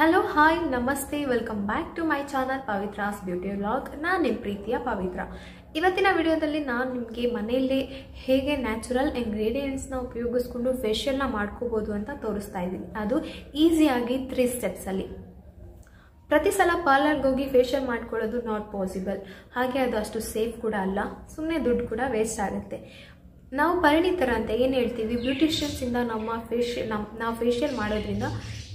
hello hi ನಮಸ್ತೆ welcome back to my channel Pavithra's beauty vlog ನಾನು ನಿಮ್ಮ ಪ್ರೀತಿಯ ಪವಿತ್ರ ಇವತ್ತಿನ ವಿಡಿಯೋದಲ್ಲಿ ನಾನು ನಿಮಗೆ ಮನೆಯಲ್ಲೇ ಹೇಗೆ ನ್ಯಾಚುರಲ್ ಇಂಗ್ರೀಡಿಯೆಂಟ್ಸ್ನ ಉಪಯೋಗಿಸ್ಕೊಂಡು ಫೇಶಿಯಲ್ನ ಮಾಡ್ಕೋಬೋದು ಅಂತ ತೋರಿಸ್ತಾ ಇದ್ದೀನಿ ಅದು ಈಸಿಯಾಗಿ ತ್ರೀ ಸ್ಟೆಪ್ಸಲ್ಲಿ ಪ್ರತಿ ಸಲ ಪಾರ್ಲರ್ಗೆ ಹೋಗಿ ಫೇಶಿಯಲ್ ಮಾಡ್ಕೊಳ್ಳೋದು ನಾಟ್ ಪಾಸಿಬಲ್ ಹಾಗೆ ಅದು ಅಷ್ಟು ಸೇಫ್ ಕೂಡ ಅಲ್ಲ ಸುಮ್ಮನೆ ದುಡ್ಡು ಕೂಡ ವೇಸ್ಟ್ ಆಗುತ್ತೆ ನಾವು ಪರಿಣಿತರ ಅಂತ ಏನು ಹೇಳ್ತೀವಿ ಬ್ಯೂಟಿಷಿಯನ್ಸಿಂದ ನಮ್ಮ ಫೇಷಿಯಲ್ ನಮ್ಮ ನಾವು ಫೇಶಿಯಲ್ ಮಾಡೋದ್ರಿಂದ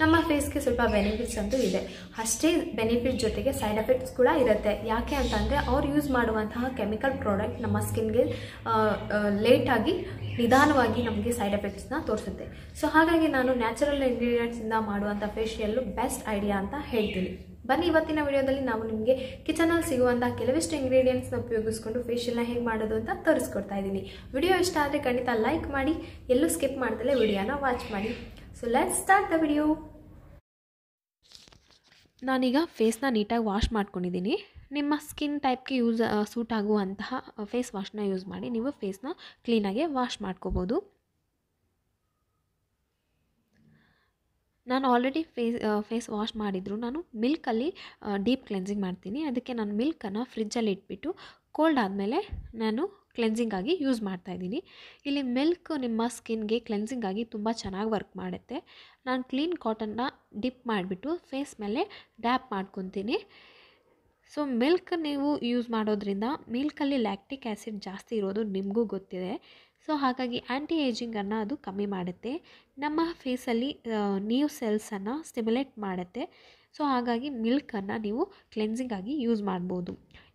ನಮ್ಮ ಫೇಸ್ಗೆ ಸ್ವಲ್ಪ ಬೆನಿಫಿಟ್ಸ್ ಅಂತೂ ಇದೆ ಅಷ್ಟೇ ಬೆನಿಫಿಟ್ ಜೊತೆಗೆ ಸೈಡ್ ಎಫೆಕ್ಟ್ಸ್ ಕೂಡ ಇರುತ್ತೆ ಯಾಕೆ ಅಂತಂದರೆ ಅವ್ರು ಯೂಸ್ ಮಾಡುವಂತಹ ಕೆಮಿಕಲ್ ಪ್ರಾಡಕ್ಟ್ ನಮ್ಮ ಸ್ಕಿನ್ಗೆ ಲೇಟಾಗಿ ನಿಧಾನವಾಗಿ ನಮಗೆ ಸೈಡ್ ಎಫೆಕ್ಟ್ಸ್ನ ತೋರಿಸುತ್ತೆ ಸೊ ಹಾಗಾಗಿ ನಾನು ನ್ಯಾಚುರಲ್ ಇಂಗ್ರೀಡಿಯೆಂಟ್ಸಿಂದ ಮಾಡುವಂಥ ಫೇಶಿಯಲ್ಲು ಬೆಸ್ಟ್ ಐಡಿಯಾ ಅಂತ ಹೇಳ್ತೀನಿ ಬನ್ನಿ ಇವತ್ತಿನ ವಿಡಿಯೋದಲ್ಲಿ ನಾವು ನಿಮಗೆ ಕಿಚನಲ್ಲಿ ಸಿಗುವಂಥ ಕೆಲವಿಷ್ಟು ಇಂಗ್ರೀಡಿಯೆಂಟ್ಸ್ನ ಉಪಯೋಗಿಸ್ಕೊಂಡು ಫೇಶಿಯಲ್ನ ಹೇಗೆ ಮಾಡೋದು ಅಂತ ತೋರಿಸ್ಕೊಡ್ತಾ ಇದ್ದೀನಿ ವಿಡಿಯೋ ಇಷ್ಟ ಆದರೆ ಖಂಡಿತ ಲೈಕ್ ಮಾಡಿ ಎಲ್ಲೂ ಸ್ಕಿಪ್ ಮಾಡ್ದಲೇ ವಿಡಿಯೋನ ವಾಚ್ ಮಾಡಿ so let start the video ನಾನೀಗ ಫೇಸ್ನ ನೀಟಾಗಿ ವಾಶ್ ಮಾಡ್ಕೊಂಡಿದ್ದೀನಿ ನಿಮ್ಮ ಸ್ಕಿನ್ ಟೈಪ್ಗೆ ಯೂಸ್ ಸೂಟ್ ಆಗುವಂತಹ ಫೇಸ್ ವಾಶ್ನ ಯೂಸ್ ಮಾಡಿ ನೀವು ಫೇಸ್ನ ಕ್ಲೀನಾಗೆ ವಾಶ್ ಮಾಡ್ಕೋಬೋದು ನಾನು ಆಲ್ರೆಡಿ ಫೇಸ್ ಫೇಸ್ ವಾಶ್ ಮಾಡಿದ್ರು ನಾನು ಮಿಲ್ಕಲ್ಲಿ ಡೀಪ್ ಕ್ಲೆನ್ಸಿಂಗ್ ಮಾಡ್ತೀನಿ ಅದಕ್ಕೆ ನಾನು ಮಿಲ್ಕನ್ನು ಫ್ರಿಜ್ಜಲ್ಲಿ ಇಟ್ಬಿಟ್ಟು ಕೋಲ್ಡ್ ಆದಮೇಲೆ ನಾನು ಕ್ಲೆನ್ಸಿಂಗಾಗಿ ಯೂಸ್ ಮಾಡ್ತಾ ಇದ್ದೀನಿ ಇಲ್ಲಿ ಮಿಲ್ಕ್ ನಿಮ್ಮ ಸ್ಕಿನ್ಗೆ ಕ್ಲೆನ್ಸಿಂಗಾಗಿ ತುಂಬ ಚೆನ್ನಾಗಿ ವರ್ಕ್ ಮಾಡುತ್ತೆ ನಾನು ಕ್ಲೀನ್ ಕಾಟನ್ನ ಡಿಪ್ ಮಾಡಿಬಿಟ್ಟು ಫೇಸ್ ಮೇಲೆ ಡ್ಯಾಪ್ ಮಾಡ್ಕೊತೀನಿ ಸೊ ಮಿಲ್ಕ್ ನೀವು ಯೂಸ್ ಮಾಡೋದ್ರಿಂದ ಮಿಲ್ಕಲ್ಲಿ ಲ್ಯಾಕ್ಟಿಕ್ ಆ್ಯಸಿಡ್ ಜಾಸ್ತಿ ಇರೋದು ನಿಮಗೂ ಗೊತ್ತಿದೆ ಸೊ ಹಾಗಾಗಿ ಆ್ಯಂಟಿ ಏಜಿಂಗನ್ನು ಅದು ಕಮ್ಮಿ ಮಾಡುತ್ತೆ ನಮ್ಮ ಫೇಸಲ್ಲಿ ನ್ಯೂ ಸೆಲ್ಸನ್ನು ಸ್ಟಿಮ್ಯುಲೇಟ್ ಮಾಡುತ್ತೆ ಸೊ ಹಾಗಾಗಿ ಮಿಲ್ಕನ್ನು ನೀವು ಕ್ಲೆನ್ಸಿಂಗಾಗಿ ಯೂಸ್ ಮಾಡ್ಬೋದು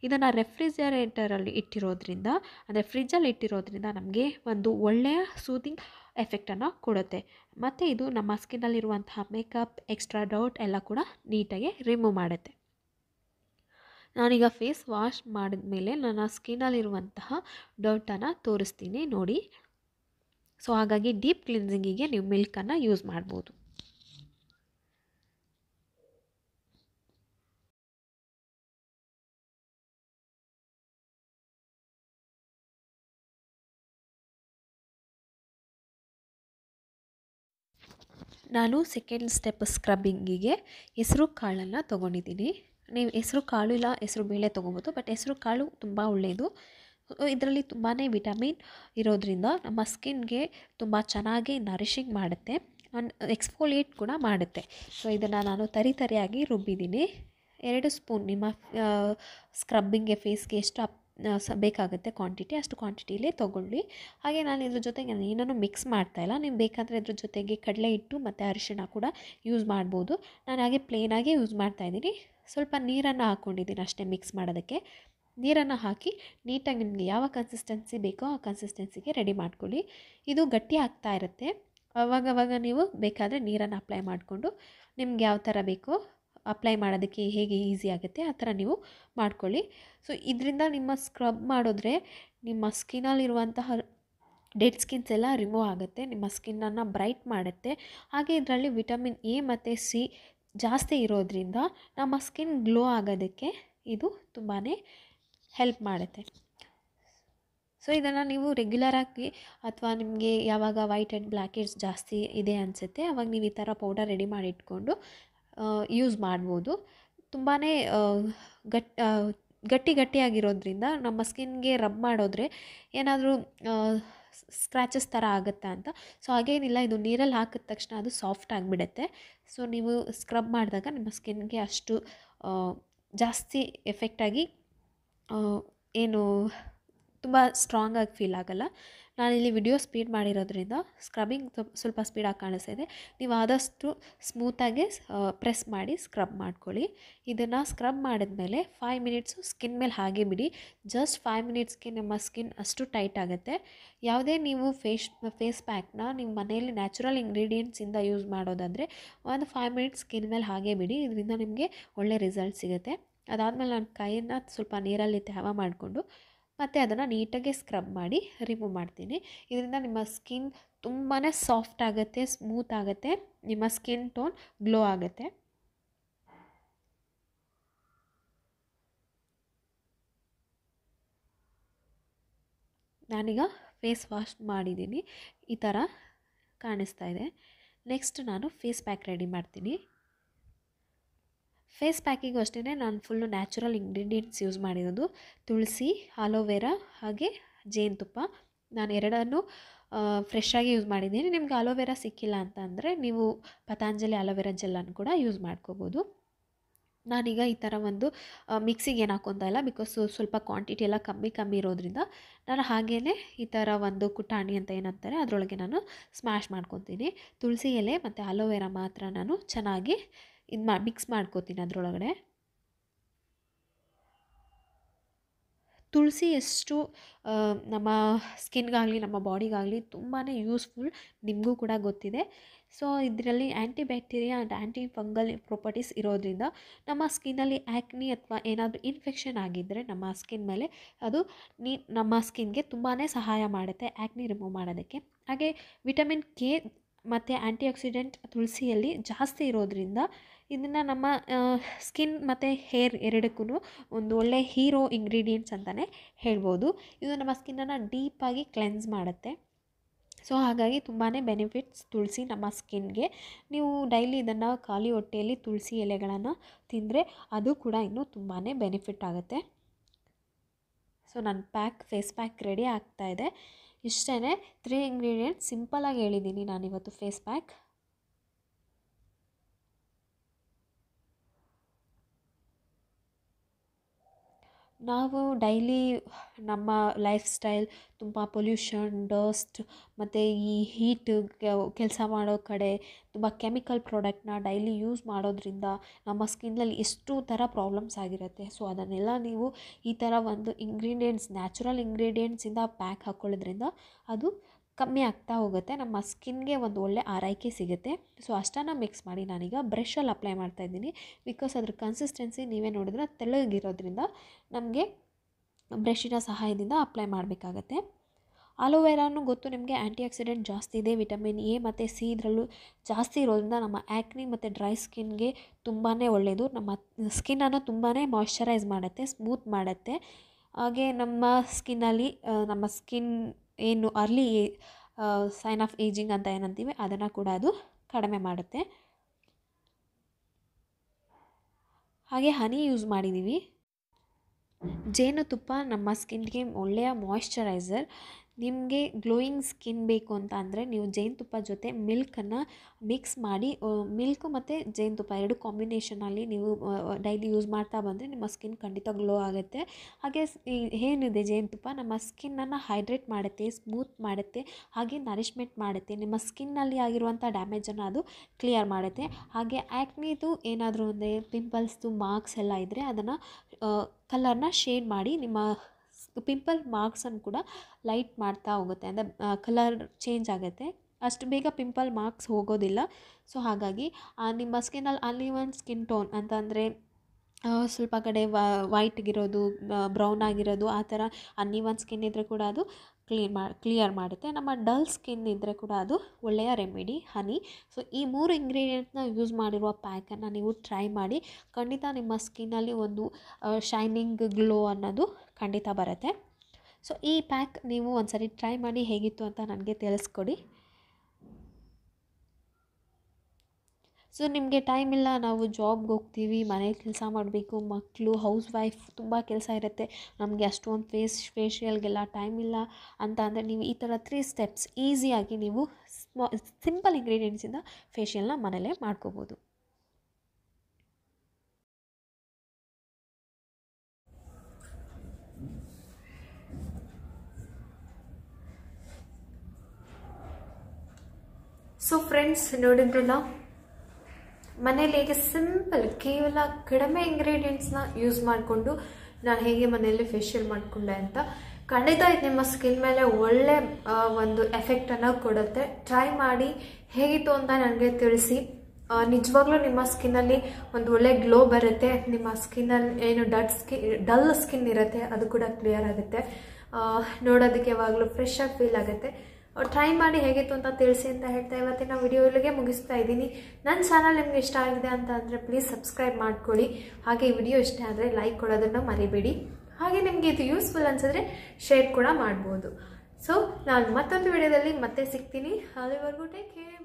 ಇದನ್ನು ರೆಫ್ರಿಜರೇಟರಲ್ಲಿ ಇಟ್ಟಿರೋದ್ರಿಂದ ಅಂದರೆ ಫ್ರಿಜ್ಜಲ್ಲಿ ಇಟ್ಟಿರೋದ್ರಿಂದ ನಮಗೆ ಒಂದು ಒಳ್ಳೆಯ ಸೂತಿಂಗ್ ಎಫೆಕ್ಟನ್ನು ಕೊಡುತ್ತೆ ಮತ್ತು ಇದು ನಮ್ಮ ಸ್ಕಿನ್ನಲ್ಲಿರುವಂತಹ ಮೇಕಪ್ ಎಕ್ಸ್ಟ್ರಾ ಡೌಟ್ ಎಲ್ಲ ಕೂಡ ನೀಟಾಗಿ ರಿಮೂವ್ ಮಾಡುತ್ತೆ ನಾನೀಗ ಫೇಸ್ ವಾಶ್ ಮಾಡಿದ ಮೇಲೆ ನನ್ನ ಸ್ಕಿನ್ನಲ್ಲಿರುವಂತಹ ಡೌಟನ್ನು ತೋರಿಸ್ತೀನಿ ನೋಡಿ ಸೊ ಹಾಗಾಗಿ ಡೀಪ್ ಕ್ಲಿನ್ಸಿಂಗಿಗೆ ನೀವು ಮಿಲ್ಕನ್ನು ಯೂಸ್ ಮಾಡ್ಬೋದು ನಾನು ಸೆಕೆಂಡ್ ಸ್ಟೆಪ್ ಸ್ಕ್ರಬ್ಬಿಂಗಿಗೆ ಹೆಸರು ಕಾಳನ್ನು ತೊಗೊಂಡಿದ್ದೀನಿ ನೀವು ಹೆಸರು ಕಾಳು ಇಲ್ಲ ಹೆಸರು ಬೇಳೆ ತೊಗೊಬೋದು ಬಟ್ ಹೆಸರು ಕಾಳು ತುಂಬ ಒಳ್ಳೆಯದು ಇದರಲ್ಲಿ ತುಂಬಾ ವಿಟಮಿನ್ ಇರೋದ್ರಿಂದ ನಮ್ಮ ಸ್ಕಿನ್ಗೆ ತುಂಬ ಚೆನ್ನಾಗಿ ನರಿಷಿಂಗ್ ಮಾಡುತ್ತೆ ಆ್ಯಂಡ್ ಎಕ್ಸ್ಫೋಲಿಯೇಟ್ ಕೂಡ ಮಾಡುತ್ತೆ ಸೊ ಇದನ್ನು ನಾನು ತರಿ ತರಿಯಾಗಿ ರುಬ್ಬಿದ್ದೀನಿ ಎರಡು ಸ್ಪೂನ್ ನಿಮ್ಮ ಸ್ಕ್ರಬ್ಬಿಂಗ್ಗೆ ಫೇಸ್ಗೆ ಎಷ್ಟು ಅಪ್ ಸ ಬೇಕಾಗುತ್ತೆ ಕ್ವಾಂಟಿಟಿ ಅಷ್ಟು ಕ್ವಾಂಟಿಟಿಲಿ ತೊಗೊಳ್ಳಿ ಹಾಗೆ ನಾನು ಇದ್ರ ಜೊತೆಗೆ ಏನೂ ಮಿಕ್ಸ್ ಮಾಡ್ತಾ ಇಲ್ಲ ನೀವು ಬೇಕಾದರೆ ಇದ್ರ ಜೊತೆಗೆ ಕಡಲೆ ಹಿಟ್ಟು ಮತ್ತು ಅರಿಶಿಣ ಕೂಡ ಯೂಸ್ ಮಾಡ್ಬೋದು ನಾನು ಹಾಗೆ ಪ್ಲೇನಾಗಿ ಯೂಸ್ ಮಾಡ್ತಾಯಿದ್ದೀನಿ ಸ್ವಲ್ಪ ನೀರನ್ನು ಹಾಕ್ಕೊಂಡಿದ್ದೀನಿ ಅಷ್ಟೇ ಮಿಕ್ಸ್ ಮಾಡೋದಕ್ಕೆ ನೀರನ್ನು ಹಾಕಿ ನೀಟಾಗಿ ನಿಮಗೆ ಯಾವ ಕನ್ಸಿಸ್ಟೆನ್ಸಿ ಬೇಕೋ ಆ ಕನ್ಸಿಸ್ಟೆನ್ಸಿಗೆ ರೆಡಿ ಮಾಡ್ಕೊಳ್ಳಿ ಇದು ಗಟ್ಟಿ ಆಗ್ತಾ ಇರುತ್ತೆ ಅವಾಗವಾಗ ನೀವು ಬೇಕಾದರೆ ನೀರನ್ನು ಅಪ್ಲೈ ಮಾಡಿಕೊಂಡು ನಿಮ್ಗೆ ಯಾವ ಥರ ಬೇಕೋ ಅಪ್ಲೈ ಮಾಡೋದಕ್ಕೆ ಹೇಗೆ ಈಸಿ ಆಗುತ್ತೆ ಆ ಥರ ನೀವು ಮಾಡ್ಕೊಳ್ಳಿ ಸೊ ಇದರಿಂದ ನಿಮ್ಮ ಸ್ಕ್ರಬ್ ಮಾಡಿದ್ರೆ ನಿಮ್ಮ ಸ್ಕಿನ್ನಲ್ಲಿರುವಂತಹ ಡೆಡ್ ಸ್ಕಿನ್ಸ್ ಎಲ್ಲ ರಿಮೂವ್ ಆಗುತ್ತೆ ನಿಮ್ಮ ಸ್ಕಿನ್ನನ್ನು ಬ್ರೈಟ್ ಮಾಡುತ್ತೆ ಹಾಗೆ ಇದರಲ್ಲಿ ವಿಟಮಿನ್ ಎ ಮತ್ತು ಸಿ ಜಾಸ್ತಿ ಇರೋದ್ರಿಂದ ನಮ್ಮ ಸ್ಕಿನ್ ಗ್ಲೋ ಆಗೋದಕ್ಕೆ ಇದು ತುಂಬಾ ಹೆಲ್ಪ್ ಮಾಡುತ್ತೆ ಸೊ ಇದನ್ನು ನೀವು ರೆಗ್ಯುಲರಾಗಿ ಅಥವಾ ನಿಮಗೆ ಯಾವಾಗ ವೈಟ್ ಆ್ಯಂಡ್ ಬ್ಲ್ಯಾಕ್ ಜಾಸ್ತಿ ಇದೆ ಅನಿಸುತ್ತೆ ಅವಾಗ ನೀವು ಈ ಥರ ಪೌಡರ್ ರೆಡಿ ಮಾಡಿ ಇಟ್ಕೊಂಡು ಯೂಸ್ ಮಾಡ್ಬೋದು ತುಂಬಾ ಗಟ್ಟಿ ಗಟ್ಟಿ ಗಟ್ಟಿಯಾಗಿರೋದ್ರಿಂದ ನಮ್ಮ ಸ್ಕಿನ್ಗೆ ರಬ್ ಮಾಡೋದ್ರೆ ಏನಾದರೂ ಸ್ಕ್ರ್ಯಾಚಸ್ ಥರ ಆಗುತ್ತೆ ಅಂತ ಸೊ ಹಾಗೇನಿಲ್ಲ ಇದು ನೀರಲ್ಲಿ ಹಾಕಿದ ತಕ್ಷಣ ಅದು ಸಾಫ್ಟ್ ಆಗಿಬಿಡುತ್ತೆ ಸೊ ನೀವು ಸ್ಕ್ರಬ್ ಮಾಡಿದಾಗ ನಿಮ್ಮ ಸ್ಕಿನ್ಗೆ ಅಷ್ಟು ಜಾಸ್ತಿ ಎಫೆಕ್ಟಾಗಿ ಏನು ತುಂಬ ಸ್ಟ್ರಾಂಗಾಗಿ ಫೀಲ್ ಆಗೋಲ್ಲ ನಾನಿಲ್ಲಿ ವಿಡಿಯೋ ಸ್ಪೀಡ್ ಮಾಡಿರೋದ್ರಿಂದ ಸ್ಕ್ರಬ್ಬಿಂಗ್ ಸ್ವಲ್ಪ ಸ್ಪೀಡಾಗಿ ಕಾಣಿಸ್ತಾ ಇದೆ ನೀವು ಆದಷ್ಟು ಸ್ಮೂತಾಗಿ ಪ್ರೆಸ್ ಮಾಡಿ ಸ್ಕ್ರಬ್ ಮಾಡ್ಕೊಳ್ಳಿ ಇದನ್ನು ಸ್ಕ್ರಬ್ ಮಾಡಿದ ಮೇಲೆ ಫೈವ್ ಮಿನಿಟ್ಸು ಸ್ಕಿನ್ ಮೇಲೆ ಹಾಗೆ ಬಿಡಿ ಜಸ್ಟ್ ಫೈವ್ ಮಿನಿಟ್ಸ್ಗೆ ನಿಮ್ಮ ಸ್ಕಿನ್ ಅಷ್ಟು ಟೈಟ್ ಆಗುತ್ತೆ ಯಾವುದೇ ನೀವು ಫೇಶ್ ಫೇಸ್ ಪ್ಯಾಕ್ನ ನಿಮ್ಮ ಮನೆಯಲ್ಲಿ ನ್ಯಾಚುರಲ್ ಇಂಗ್ರೀಡಿಯೆಂಟ್ಸಿಂದ ಯೂಸ್ ಮಾಡೋದಾದರೆ ಒಂದು ಫೈವ್ ಮಿನಿಟ್ಸ್ ಸ್ಕಿನ್ ಮೇಲೆ ಹಾಗೆ ಬಿಡಿ ಇದರಿಂದ ನಿಮಗೆ ಒಳ್ಳೆ ರಿಸಲ್ಟ್ ಸಿಗುತ್ತೆ ಅದಾದಮೇಲೆ ನಾನು ಕೈಯನ್ನು ಸ್ವಲ್ಪ ನೀರಲ್ಲಿ ತ್ಯಾವ ಮಾಡಿಕೊಂಡು ಮತ್ತು ಅದನ್ನು ನೀಟಾಗಿ ಸ್ಕ್ರಬ್ ಮಾಡಿ ರಿಮೂವ್ ಮಾಡ್ತೀನಿ ಇದರಿಂದ ನಿಮ್ಮ ಸ್ಕಿನ್ ತುಂಬಾ ಸಾಫ್ಟ್ ಆಗುತ್ತೆ ಸ್ಮೂತ್ ಆಗುತ್ತೆ ನಿಮ್ಮ ಸ್ಕಿನ್ ಟೋನ್ ಗ್ಲೋ ಆಗುತ್ತೆ ನಾನೀಗ ಫೇಸ್ ವಾಶ್ ಮಾಡಿದ್ದೀನಿ ಈ ಥರ ಕಾಣಿಸ್ತಾ ಇದೆ ನೆಕ್ಸ್ಟ್ ನಾನು ಫೇಸ್ ಪ್ಯಾಕ್ ರೆಡಿ ಮಾಡ್ತೀನಿ ಫೇಸ್ ಪ್ಯಾಕಿಗೂ ಅಷ್ಟೇ ನಾನು ಫುಲ್ಲು ನ್ಯಾಚುರಲ್ ಇಂಗ್ರೀಡಿಯೆಂಟ್ಸ್ ಯೂಸ್ ಮಾಡಿರೋದು ತುಳಸಿ ಆಲೋವೆರಾ ಹಾಗೆ ಜೇನುತುಪ್ಪ ನಾನು ಎರಡನ್ನು ಫ್ರೆಶ್ ಆಗಿ ಯೂಸ್ ಮಾಡಿದ್ದೀನಿ ನಿಮ್ಗೆ ಅಲೋವೆರಾ ಸಿಕ್ಕಿಲ್ಲ ಅಂತ ಅಂದರೆ ನೀವು ಪತಾಂಜಲಿ ಅಲೋವೆರಾ ಜೆಲ್ಲನ್ನು ಕೂಡ ಯೂಸ್ ಮಾಡ್ಕೋಬೋದು ನಾನೀಗ ಈ ಥರ ಒಂದು ಮಿಕ್ಸಿಗೆ ಏನು ಹಾಕೊತಾ ಇಲ್ಲ ಬಿಕಾಸ್ ಸ್ವಲ್ಪ ಕ್ವಾಂಟಿಟಿ ಎಲ್ಲ ಕಮ್ಮಿ ಕಮ್ಮಿ ಇರೋದ್ರಿಂದ ನಾನು ಹಾಗೇ ಈ ಥರ ಒಂದು ಕುಟಾಣಿ ಅಂತ ಏನಂತಾರೆ ಅದರೊಳಗೆ ನಾನು ಸ್ಮ್ಯಾಶ್ ಮಾಡ್ಕೊತೀನಿ ತುಳಸಿ ಎಲೆ ಮತ್ತು ಆಲೋವೆರಾ ಮಾತ್ರ ನಾನು ಚೆನ್ನಾಗಿ ಇದು ಮಾ ಮಿಕ್ಸ್ ಮಾಡ್ಕೋತೀನಿ ಅದರೊಳಗಡೆ ತುಳಸಿ ಎಷ್ಟು ನಮ್ಮ ಸ್ಕಿನ್ಗಾಗಲಿ ನಮ್ಮ ಬಾಡಿಗಾಗಲಿ ತುಂಬಾ ಯೂಸ್ಫುಲ್ ನಿಮಗೂ ಕೂಡ ಗೊತ್ತಿದೆ ಸೊ ಇದರಲ್ಲಿ anti bacteria and anti fungal properties ಇರೋದ್ರಿಂದ ನಮ್ಮ ಸ್ಕಿನ್ನಲ್ಲಿ ಆ್ಯಕ್ನಿ ಅಥವಾ ಏನಾದರೂ ಇನ್ಫೆಕ್ಷನ್ ಆಗಿದ್ದರೆ ನಮ್ಮ ಸ್ಕಿನ್ ಮೇಲೆ ಅದು ನೀ ನಮ್ಮ ಸ್ಕಿನ್ಗೆ ತುಂಬಾ ಸಹಾಯ ಮಾಡುತ್ತೆ ಆ್ಯಕ್ನಿ ರಿಮೂವ್ ಮಾಡೋದಕ್ಕೆ ಹಾಗೆ ವಿಟಮಿನ್ ಕೆ ಮತ್ತು ಆ್ಯಂಟಿ ಆಕ್ಸಿಡೆಂಟ್ ತುಳಸಿಯಲ್ಲಿ ಜಾಸ್ತಿ ಇರೋದ್ರಿಂದ ಇದನ್ನು ನಮ್ಮ ಸ್ಕಿನ್ ಮತ್ತು ಹೇರ್ ಎರಡಕ್ಕೂ ಒಂದು ಒಳ್ಳೆಯ ಹೀರೋ ಇಂಗ್ರೀಡಿಯೆಂಟ್ಸ್ ಅಂತಲೇ ಹೇಳ್ಬೋದು ಇದು ನಮ್ಮ ಸ್ಕಿನ್ನನ್ನು ಡೀಪಾಗಿ ಕ್ಲೆನ್ಸ್ ಮಾಡುತ್ತೆ ಸೊ ಹಾಗಾಗಿ ತುಂಬಾ ಬೆನಿಫಿಟ್ಸ್ ತುಳಸಿ ನಮ್ಮ ಸ್ಕಿನ್ಗೆ ನೀವು ಡೈಲಿ ಇದನ್ನು ಖಾಲಿ ಹೊಟ್ಟೆಯಲ್ಲಿ ತುಳಸಿ ಎಲೆಗಳನ್ನು ತಿಂದರೆ ಅದು ಕೂಡ ಇನ್ನೂ ತುಂಬಾ ಬೆನಿಫಿಟ್ ಆಗುತ್ತೆ ಸೊ ನನ್ನ ಪ್ಯಾಕ್ ಫೇಸ್ ಪ್ಯಾಕ್ ರೆಡಿ ಆಗ್ತಾ ಇದೆ ಇಷ್ಟೇ ತ್ರೀ ಇಂಗ್ರೀಡಿಯೆಂಟ್ಸ್ ಸಿಂಪಲಾಗಿ ಹೇಳಿದ್ದೀನಿ ನಾನಿವತ್ತು ಫೇಸ್ ಪ್ಯಾಕ್ ನಾವು ಡೈಲಿ ನಮ್ಮ ಲೈಫ್ ಸ್ಟೈಲ್ ತುಂಬ ಪೊಲ್ಯೂಷನ್ ಡಸ್ಟ್ ಮತ್ತು ಈ ಹೀಟ್ ಕೆಲಸ ಮಾಡೋ ಕಡೆ ತುಂಬ ಕೆಮಿಕಲ್ ಪ್ರಾಡಕ್ಟ್ನ ಡೈಲಿ ಯೂಸ್ ಮಾಡೋದ್ರಿಂದ ನಮ್ಮ ಸ್ಕಿನ್ನಲ್ಲಿ ಎಷ್ಟು ಥರ ಪ್ರಾಬ್ಲಮ್ಸ್ ಆಗಿರುತ್ತೆ ಸೊ ಅದನ್ನೆಲ್ಲ ನೀವು ಈ ಥರ ಒಂದು ಇಂಗ್ರೀಡಿಯೆಂಟ್ಸ್ ನ್ಯಾಚುರಲ್ ಇಂಗ್ರೀಡಿಯೆಂಟ್ಸಿಂದ ಪ್ಯಾಕ್ ಹಾಕ್ಕೊಳ್ಳೋದ್ರಿಂದ ಅದು ಕಮ್ಮಿ ಆಗ್ತಾ ಹೋಗುತ್ತೆ ನಮ್ಮ ಸ್ಕಿನ್ಗೆ ಒಂದು ಒಳ್ಳೆ ಆರೈಕೆ ಸಿಗುತ್ತೆ ಸೊ ಅಷ್ಟನ್ನು ಮಿಕ್ಸ್ ಮಾಡಿ ನಾನೀಗ ಬ್ರಷಲ್ಲಿ ಅಪ್ಲೈ ಮಾಡ್ತಾ ಇದ್ದೀನಿ ಬಿಕಾಸ್ ಅದ್ರ ಕನ್ಸಿಸ್ಟೆನ್ಸಿ ನೀವೇ ನೋಡಿದ್ರೆ ತೆಳಗಿರೋದ್ರಿಂದ ನಮಗೆ ಬ್ರಷಿನ ಸಹಾಯದಿಂದ ಅಪ್ಲೈ ಮಾಡಬೇಕಾಗತ್ತೆ ಆಲೋವೆರಾನು ಗೊತ್ತು ನಿಮಗೆ ಆ್ಯಂಟಿ ಆಕ್ಸಿಡೆಂಟ್ ಜಾಸ್ತಿ ಇದೆ ವಿಟಮಿನ್ ಎ ಮತ್ತು ಸಿ ಇದರಲ್ಲೂ ಜಾಸ್ತಿ ಇರೋದ್ರಿಂದ ನಮ್ಮ ಆ್ಯಕ್ನಿ ಮತ್ತು ಡ್ರೈ ಸ್ಕಿನ್ಗೆ ತುಂಬಾ ಒಳ್ಳೆಯದು ನಮ್ಮ ಸ್ಕಿನ್ನನ್ನು ತುಂಬಾ ಮಾಯಿಶ್ಚರೈಸ್ ಮಾಡುತ್ತೆ ಸ್ಮೂತ್ ಮಾಡುತ್ತೆ ಹಾಗೆ ನಮ್ಮ ಸ್ಕಿನ್ನಲ್ಲಿ ನಮ್ಮ ಸ್ಕಿನ್ ಏನು ಅರ್ಲಿ ಸೈನ್ ಆಫ್ ಏಜಿಂಗ್ ಅಂತ ಏನಂತೀವಿ ಅದನ್ನು ಕೂಡ ಅದು ಕಡಿಮೆ ಮಾಡುತ್ತೆ ಹಾಗೆ ಹನಿ ಯೂಸ್ ಮಾಡಿದ್ದೀವಿ ಜೇನುತುಪ್ಪ ನಮ್ಮ ಸ್ಕಿನ್ಗೆ ಒಳ್ಳೆಯ ಮಾಯಿಶ್ಚರೈಸರ್ ನಿಮಗೆ ಗ್ಲೋಯಿಂಗ್ ಸ್ಕಿನ್ ಬೇಕು ಅಂತ ಅಂದರೆ ನೀವು ಜೇನುತುಪ್ಪ ಜೊತೆ ಮಿಲ್ಕನ್ನು ಮಿಕ್ಸ್ ಮಾಡಿ ಮಿಲ್ಕ್ ಮತ್ತು ಜೇನುತುಪ್ಪ ಎರಡು ಕಾಂಬಿನೇಷನಲ್ಲಿ ನೀವು ಡೈಲಿ ಯೂಸ್ ಮಾಡ್ತಾ ಬಂದರೆ ನಿಮ್ಮ ಸ್ಕಿನ್ ಖಂಡಿತ ಗ್ಲೋ ಆಗುತ್ತೆ ಹಾಗೆ ಏನಿದೆ ಜೇನುತುಪ್ಪ ನಮ್ಮ ಸ್ಕಿನ್ನನ್ನು ಹೈಡ್ರೇಟ್ ಮಾಡುತ್ತೆ ಸ್ಮೂತ್ ಮಾಡುತ್ತೆ ಹಾಗೆ ನರಿಶ್ಮೆಂಟ್ ಮಾಡುತ್ತೆ ನಿಮ್ಮ ಸ್ಕಿನ್ನಲ್ಲಿ ಆಗಿರುವಂಥ ಡ್ಯಾಮೇಜನ್ನು ಅದು ಕ್ಲಿಯರ್ ಮಾಡುತ್ತೆ ಹಾಗೆ ಆ್ಯಕ್ನಿದು ಏನಾದರೂ ಒಂದೇ ಪಿಂಪಲ್ಸ್ದು ಮಾರ್ಕ್ಸ್ ಎಲ್ಲ ಇದ್ದರೆ ಅದನ್ನು ಕಲರ್ನ ಶೇಡ್ ಮಾಡಿ ನಿಮ್ಮ ಪಿಂಪಲ್ ಮಾರ್ಕ್ಸನ್ನು ಕೂಡ ಲೈಟ್ ಮಾಡ್ತಾ ಹೋಗುತ್ತೆ ಅಂದರೆ ಕಲರ್ ಚೇಂಜ್ ಆಗುತ್ತೆ ಅಷ್ಟು ಬೇಗ ಪಿಂಪಲ್ ಮಾರ್ಕ್ಸ್ ಹೋಗೋದಿಲ್ಲ ಸೊ ಹಾಗಾಗಿ ನಿಮ್ಮ ಸ್ಕಿನ್ನಲ್ಲಿ ಅಲ್ಲಿ ಒಂದು ಸ್ಕಿನ್ ಟೋನ್ ಅಂದರೆ ಸ್ವಲ್ಪ ಕಡೆ ವೈಟ್ಗಿರೋದು ಬ್ರೌನ್ ಆಗಿರೋದು ಆ ಥರ ಒಂದು ಸ್ಕಿನ್ ಇದ್ದರೆ ಕೂಡ ಅದು ಕ್ಲೀನ್ ಮಾ ಕ್ಲಿಯರ್ ಮಾಡುತ್ತೆ ನಮ್ಮ ಡಲ್ ಸ್ಕಿನ್ ಇದ್ದರೆ ಕೂಡ ಅದು ಒಳ್ಳೆಯ ರೆಮಿಡಿ ಹನಿ ಸೊ ಈ ಮೂರು ಇಂಗ್ರೀಡಿಯೆಂಟ್ನ ಯೂಸ್ ಮಾಡಿರುವ ಪ್ಯಾಕನ್ನು ನೀವು ಟ್ರೈ ಮಾಡಿ ಖಂಡಿತ ನಿಮ್ಮ ಸ್ಕಿನ್ನಲ್ಲಿ ಒಂದು ಶೈನಿಂಗ್ ಗ್ಲೋ ಅನ್ನೋದು ಖಂಡಿತ ಬರುತ್ತೆ ಸೊ ಈ ಪ್ಯಾಕ್ ನೀವು ಒಂದು ಸರಿ ಟ್ರೈ ಮಾಡಿ ಹೇಗಿತ್ತು ಅಂತ ನನಗೆ ತಿಳಿಸ್ಕೊಡಿ ಸೊ ನಿಮಗೆ ಟೈಮ್ ಇಲ್ಲ ನಾವು ಜಾಬ್ಗೆ ಹೋಗ್ತೀವಿ ಮನೆ ಕೆಲಸ ಮಾಡಬೇಕು ಮಕ್ಕಳು ಹೌಸ್ ವೈಫ್ ತುಂಬ ಕೆಲಸ ಇರುತ್ತೆ ನಮಗೆ ಅಷ್ಟೊಂದು ಫೇಸ್ ಫೇಶಿಯಲ್ಗೆಲ್ಲ ಟೈಮ್ ಇಲ್ಲ ಅಂತ ಅಂದರೆ ನೀವು ಈ ಥರ ತ್ರೀ ಸ್ಟೆಪ್ಸ್ ಈಸಿಯಾಗಿ ನೀವು ಸ್ಮಾ ಸಿಂಪಲ್ ಇಂಗ್ರೀಡಿಯೆಂಟ್ಸಿಂದ ಫೇಶಿಯಲ್ನ ಮನೇಲೇ ಮಾಡ್ಕೋಬೋದು ಸೊ ಫ್ರೆಂಡ್ಸ್ ನೋಡಿದ್ರಲ್ಲ ಮನೇಲಿ ಹೇಗೆ ಸಿಂಪಲ್ ಕೇವಲ ಕಡಿಮೆ ಇಂಗ್ರೀಡಿಯೆಂಟ್ಸ್ನ ಯೂಸ್ ಮಾಡಿಕೊಂಡು ನಾನು ಹೇಗೆ ಮನೆಯಲ್ಲಿ ಫೇಶಿಯಲ್ ಮಾಡಿಕೊಂಡೆ ಅಂತ ಖಂಡಿತ ಇದು ನಿಮ್ಮ ಸ್ಕಿನ್ ಮೇಲೆ ಒಳ್ಳೆ ಒಂದು ಎಫೆಕ್ಟನ್ನು ಕೊಡುತ್ತೆ ಟ್ರೈ ಮಾಡಿ ಹೇಗಿತ್ತು ಅಂತ ನನಗೆ ತಿಳಿಸಿ ನಿಜವಾಗ್ಲೂ ನಿಮ್ಮ ಸ್ಕಿನ್ನಲ್ಲಿ ಒಂದು ಒಳ್ಳೆ ಗ್ಲೋ ಬರುತ್ತೆ ನಿಮ್ಮ ಸ್ಕಿನ್ನಲ್ಲಿ ಏನು ಡಟ್ ಸ್ಕಿನ್ ಡಲ್ ಸ್ಕಿನ್ ಇರುತ್ತೆ ಅದು ಕೂಡ ಕ್ಲಿಯರ್ ಆಗುತ್ತೆ ನೋಡೋದಕ್ಕೆ ಯಾವಾಗಲೂ ಫ್ರೆಶ್ ಆಗಿ ಫೀಲ್ ಆಗುತ್ತೆ ಅವ್ರು ಟ್ರೈ ಮಾಡಿ ಹೇಗಿತ್ತು ಅಂತ ತಿಳಿಸಿ ಅಂತ ಹೇಳ್ತಾ ಇವತ್ತಿನ ವಿಡಿಯೋ ಇಲ್ಲಿಗೆ ಮುಗಿಸ್ತಾ ಇದ್ದೀನಿ ನನ್ನ ಚಾನಲ್ ನಿಮ್ಗೆ ಇಷ್ಟ ಆಗಿದೆ ಅಂತ ಅಂದರೆ ಪ್ಲೀಸ್ ಸಬ್ಸ್ಕ್ರೈಬ್ ಮಾಡ್ಕೊಳ್ಳಿ ಹಾಗೆ ಈ ವಿಡಿಯೋ ಇಷ್ಟ ಆದರೆ ಲೈಕ್ ಕೊಡೋದನ್ನು ಮರಿಬೇಡಿ ಹಾಗೆ ನಿಮಗೆ ಇದು ಯೂಸ್ಫುಲ್ ಅನ್ಸಿದ್ರೆ ಶೇರ್ ಕೂಡ ಮಾಡ್ಬೋದು ಸೊ ನಾನು ಮತ್ತೊಂದು ವಿಡಿಯೋದಲ್ಲಿ ಮತ್ತೆ ಸಿಗ್ತೀನಿ ಅಲ್ಲಿವರೆಗೂ ಟೇಕ್ ಕೇರ್